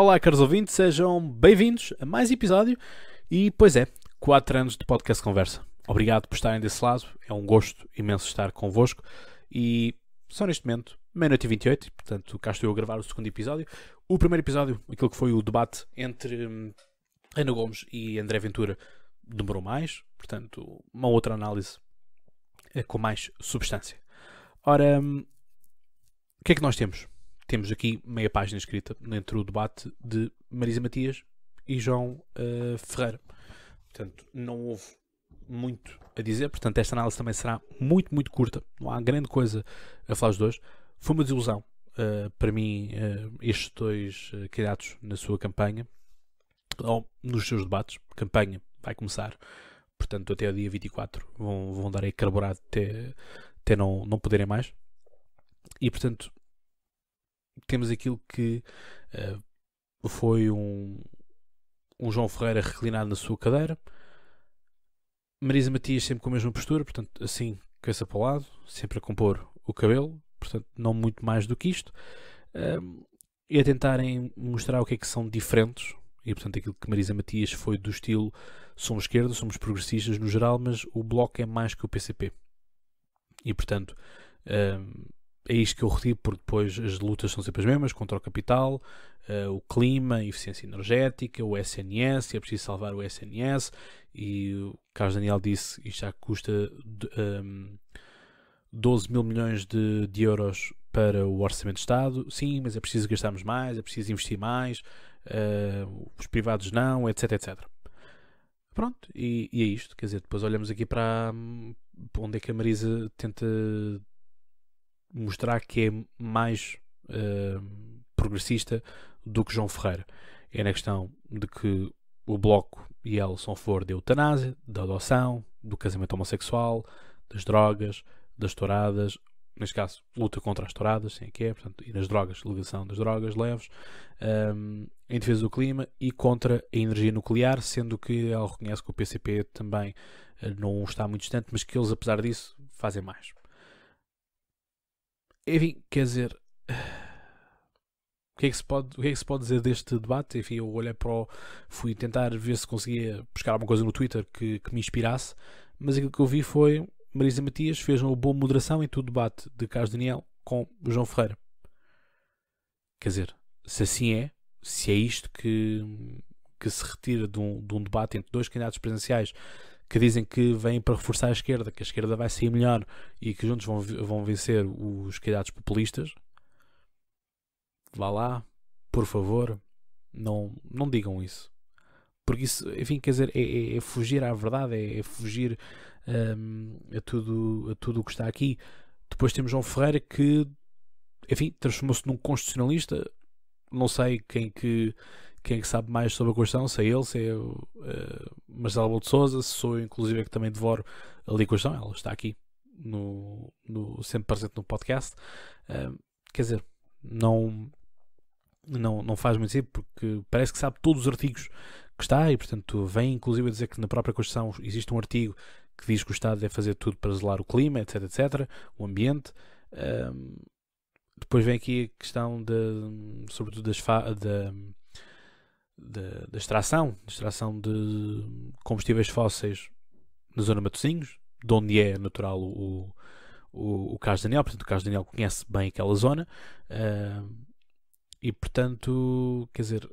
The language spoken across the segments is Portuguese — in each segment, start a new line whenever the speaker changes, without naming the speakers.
Olá, caros ouvintes, sejam bem-vindos a mais episódio e, pois é, 4 anos de podcast conversa. Obrigado por estarem desse lado, é um gosto imenso estar convosco e só neste momento, meia-noite e 28, portanto cá estou eu a gravar o segundo episódio. O primeiro episódio, aquilo que foi o debate entre hum, Ana Gomes e André Ventura, demorou mais, portanto, uma outra análise eh, com mais substância. Ora, hum, o que é que nós temos? temos aqui meia página escrita entre o debate de Marisa Matias e João uh, Ferreira. Portanto, não houve muito a dizer. Portanto, esta análise também será muito, muito curta. Não há grande coisa a falar dos dois. Foi uma desilusão uh, para mim uh, estes dois uh, candidatos na sua campanha, ou nos seus debates. Campanha vai começar, portanto, até o dia 24 vão, vão dar aí carburado até, até não, não poderem mais. E portanto, temos aquilo que uh, foi um, um João Ferreira reclinado na sua cadeira, Marisa Matias sempre com a mesma postura, portanto, assim, cabeça para o lado, sempre a compor o cabelo, portanto, não muito mais do que isto, ehm, e a tentarem mostrar o que é que são diferentes. E portanto, aquilo que Marisa Matias foi do estilo somos esquerda, somos progressistas no geral, mas o bloco é mais que o PCP. E portanto, ehm, é isto que eu retiro, porque depois as lutas são sempre as mesmas contra o capital, uh, o clima, a eficiência energética, o SNS, é preciso salvar o SNS. E o Carlos Daniel disse isto já custa de, um, ehm, 12 mil milhões de, de, euros para o Orçamento de Estado. Sim, mas é preciso gastarmos mais, é preciso investir mais, uh, os privados não, etc, etc. Pronto, e, e, é isto. Quer dizer, depois olhamos aqui para, hum, para onde é que a Marisa tenta mostrar que é mais uh, progressista do que João Ferreira. É na questão de que o Bloco e ele são for da eutanásia, da adoção, do casamento homossexual, das drogas, das touradas, neste caso, luta contra as touradas, sem que é, portanto, e nas drogas, ligação das drogas leves, um, ehm, em defesa do clima e contra a energia nuclear, sendo que ele reconhece que o PCP também eh, não está muito distante, mas que eles, apesar disso, fazem mais. Enfim, quer dizer. O que, é que se pode, o que é que se pode dizer deste debate? Enfim, eu olhei para o. fui tentar ver se conseguia buscar alguma coisa no Twitter que, que me inspirasse, mas aquilo que eu vi foi. Marisa Matias fez uma boa moderação em todo o debate de Carlos Daniel com João Ferreira. Quer dizer, se assim é, se é isto que, que se retira de um, de um debate entre dois candidatos presenciais que dizem que vêm para reforçar a esquerda, que a esquerda vai sair melhor e que juntos vão, vão vencer os candidatos populistas. Vá lá, por favor, não, não digam isso. Porque isso, enfim, quer dizer, é, é, é fugir à verdade, é, é fugir hum, a tudo a tudo o que está aqui. Depois temos João Ferreira que, enfim, transformou-se num constitucionalista. Não sei quem que quem é que sabe mais sobre a questão, se é ele, se é uh, eh, Marcelo Rebelo de Souza, se sou eu, inclusive, que também devoro ali a questão, ela está aqui, no, no sempre presente no podcast. Uh, quer dizer, não, não, não faz muito sentido, porque parece que sabe todos os artigos que está, e portanto vem inclusive a dizer que na própria Constituição existe um artigo que diz que o Estado deve fazer tudo para zelar o clima, etc, etc, o ambiente. Um, eh, depois vem aqui a questão de, sobretudo das da, de, de extração, de extração de combustíveis fósseis na zona de Matosinhos, de onde é natural o, o, o Carlos Daniel, portanto o Carlos Daniel conhece bem aquela zona uh, e portanto, quer dizer,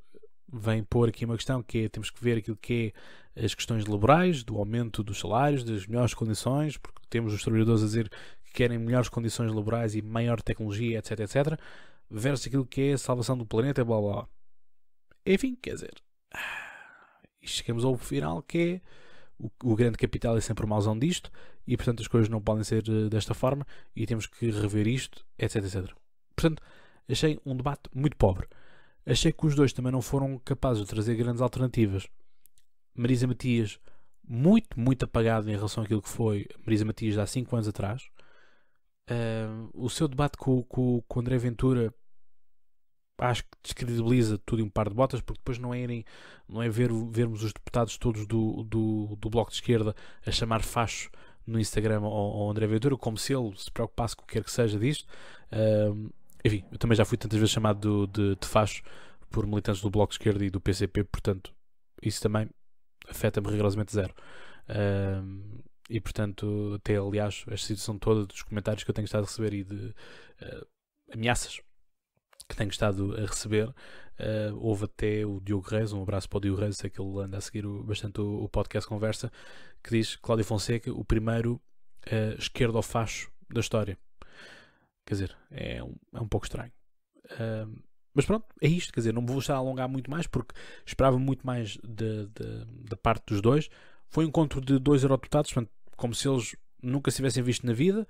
vem pôr aqui uma questão que é, temos que ver aquilo que é as questões laborais, do aumento dos salários, das melhores condições, porque temos os trabalhadores a dizer que querem melhores condições laborais e maior tecnologia, etc, etc, versus aquilo que é a salvação do planeta, blá blá. Enfim, quer dizer, ah, chegamos ao final que é o, o, grande capital é sempre uma ausão disto e portanto as coisas não podem ser eh, desta forma e temos que rever isto, etc, etc. Portanto, achei um debate muito pobre. Achei que os dois também não foram capazes de trazer grandes alternativas. Marisa Matias, muito, muito apagada em relação àquilo que foi Marisa Matias há 5 anos atrás. Uh, o seu debate com, com, com André Ventura acho que descredibiliza tudo e um par de botas, porque depois não é, irem, não é ver, vermos os deputados todos do, do, do Bloco de Esquerda a chamar facho no Instagram ao, ao André Ventura, como se ele se preocupasse com o que quer que seja disto. Uh, enfim, eu também já fui tantas vezes chamado de, de, de facho por militantes do Bloco de Esquerda e do PCP, portanto, isso também afeta-me rigorosamente zero. e portanto, até aliás, esta situação toda dos comentários que eu tenho estado a receber e de uh, ameaças que tenho estado a receber. Uh, houve até o Diogo Reis, um abraço para o Diogo Reis, sei que ele anda a seguir o, bastante o, o, podcast Conversa, que diz Cláudio Fonseca, o primeiro uh, esquerdo ao facho da história. Quer dizer, é um, é um pouco estranho. Uh, mas pronto, é isto, quer dizer, não me vou estar a alongar muito mais porque esperava muito mais da parte dos dois. Foi um encontro de dois eurodeputados, portanto, como se eles nunca se tivessem visto na vida,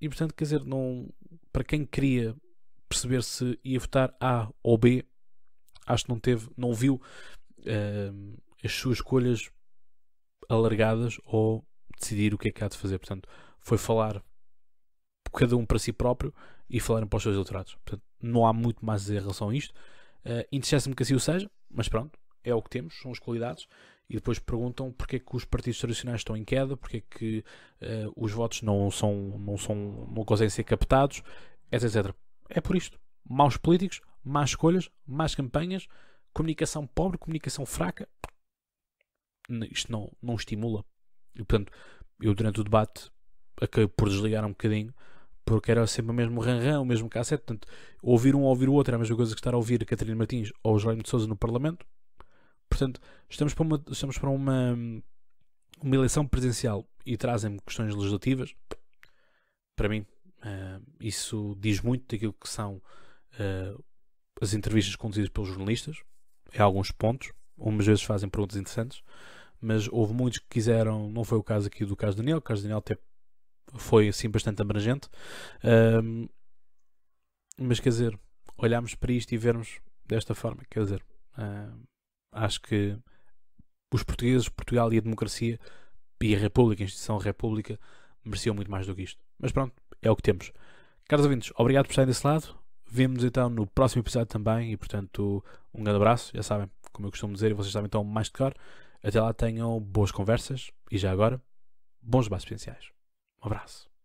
e portanto, quer dizer, não, para quem queria perceber se ia votar A ou B. Acho que não teve, não viu uh, as suas escolhas alargadas ou decidir o que é que há de fazer. Portanto, foi falar cada um para si próprio e falar para os seus eleitorados. Portanto, não há muito mais a dizer em relação a isto. Uh, Interessa-me que assim o seja, mas pronto, é o que temos, são as qualidades. E depois perguntam porque é que os partidos tradicionais estão em queda, porque é que uh, os votos não, são, não, são, não conseguem ser captados, etc. É por isto. Maus políticos, más escolhas, más campanhas, comunicação pobre, comunicação fraca. Isto não, não estimula. E, portanto, eu durante o debate acabei por desligar um bocadinho porque era sempre o mesmo ranran, o mesmo cassete. Portanto, ouvir um ouvir o outro é a mesma coisa que estar a ouvir a Catarina Martins ou o Jerónimo de Souza no Parlamento. Portanto, estamos para uma, estamos para uma, uma eleição presidencial e trazem-me questões legislativas. Para mim, Uh, isso diz muito daquilo que são uh, as entrevistas conduzidas pelos jornalistas, em alguns pontos. Umas vezes fazem perguntas interessantes, mas houve muitos que quiseram. Não foi o caso aqui do caso Daniel, o caso Daniel até foi assim bastante abrangente. Uh, mas quer dizer, olharmos para isto e vermos desta forma, quer dizer, eh, acho que os portugueses, Portugal e a democracia e a República, a instituição República, mereciam muito mais do que isto. Mas pronto, é o que temos. Caros ouvintes, obrigado por estarem desse lado. Vemo-nos então no próximo episódio também e, portanto, um grande abraço. Já sabem, como eu costumo dizer, e vocês sabem então mais de cor. Até lá tenham boas conversas e já agora, bons debates presenciais. Um abraço.